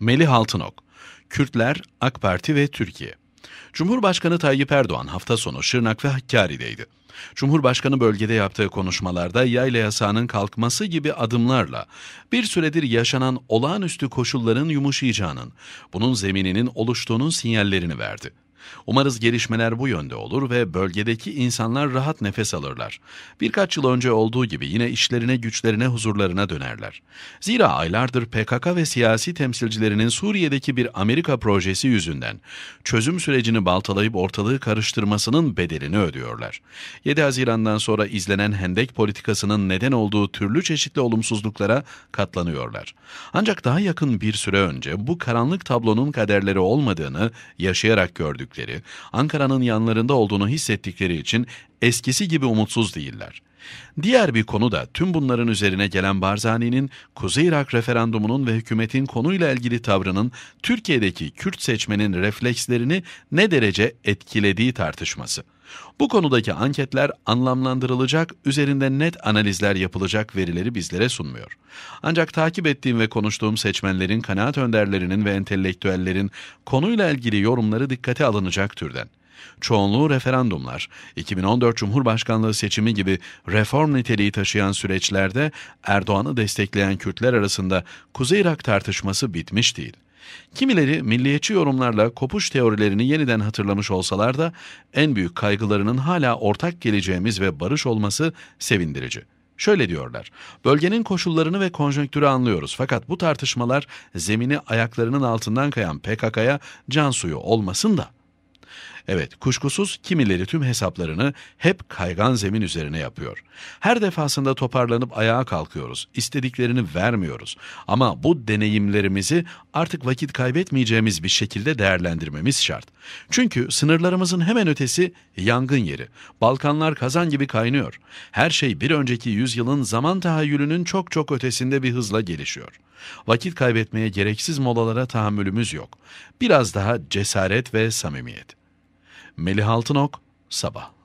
Melih Altınok, Kürtler, AK Parti ve Türkiye. Cumhurbaşkanı Tayyip Erdoğan hafta sonu Şırnak ve Hakkari'deydi. Cumhurbaşkanı bölgede yaptığı konuşmalarda yayla yasağının kalkması gibi adımlarla bir süredir yaşanan olağanüstü koşulların yumuşayacağının, bunun zemininin oluştuğunun sinyallerini verdi. Umarız gelişmeler bu yönde olur ve bölgedeki insanlar rahat nefes alırlar. Birkaç yıl önce olduğu gibi yine işlerine, güçlerine, huzurlarına dönerler. Zira aylardır PKK ve siyasi temsilcilerinin Suriye'deki bir Amerika projesi yüzünden çözüm sürecini baltalayıp ortalığı karıştırmasının bedelini ödüyorlar. 7 Haziran'dan sonra izlenen hendek politikasının neden olduğu türlü çeşitli olumsuzluklara katlanıyorlar. Ancak daha yakın bir süre önce bu karanlık tablonun kaderleri olmadığını yaşayarak gördük gördükleri, Ankara'nın yanlarında olduğunu hissettikleri için eskisi gibi umutsuz değiller. Diğer bir konu da tüm bunların üzerine gelen Barzani'nin Kuzey Irak referandumunun ve hükümetin konuyla ilgili tavrının Türkiye'deki Kürt seçmenin reflekslerini ne derece etkilediği tartışması. Bu konudaki anketler anlamlandırılacak, üzerinde net analizler yapılacak verileri bizlere sunmuyor. Ancak takip ettiğim ve konuştuğum seçmenlerin, kanaat önderlerinin ve entelektüellerin konuyla ilgili yorumları dikkate alınacak türden. Çoğunluğu referandumlar, 2014 Cumhurbaşkanlığı seçimi gibi reform niteliği taşıyan süreçlerde Erdoğan'ı destekleyen Kürtler arasında Kuzey Irak tartışması bitmiş değil. Kimileri milliyetçi yorumlarla kopuş teorilerini yeniden hatırlamış olsalar da en büyük kaygılarının hala ortak geleceğimiz ve barış olması sevindirici. Şöyle diyorlar, bölgenin koşullarını ve konjonktürü anlıyoruz fakat bu tartışmalar zemini ayaklarının altından kayan PKK'ya can suyu olmasın da Evet, kuşkusuz kimileri tüm hesaplarını hep kaygan zemin üzerine yapıyor. Her defasında toparlanıp ayağa kalkıyoruz. İstediklerini vermiyoruz. Ama bu deneyimlerimizi artık vakit kaybetmeyeceğimiz bir şekilde değerlendirmemiz şart. Çünkü sınırlarımızın hemen ötesi yangın yeri. Balkanlar kazan gibi kaynıyor. Her şey bir önceki yüzyılın zaman tahayyülünün çok çok ötesinde bir hızla gelişiyor. Vakit kaybetmeye gereksiz molalara tahammülümüz yok. Biraz daha cesaret ve samimiyet. Melih Altınok, Sabah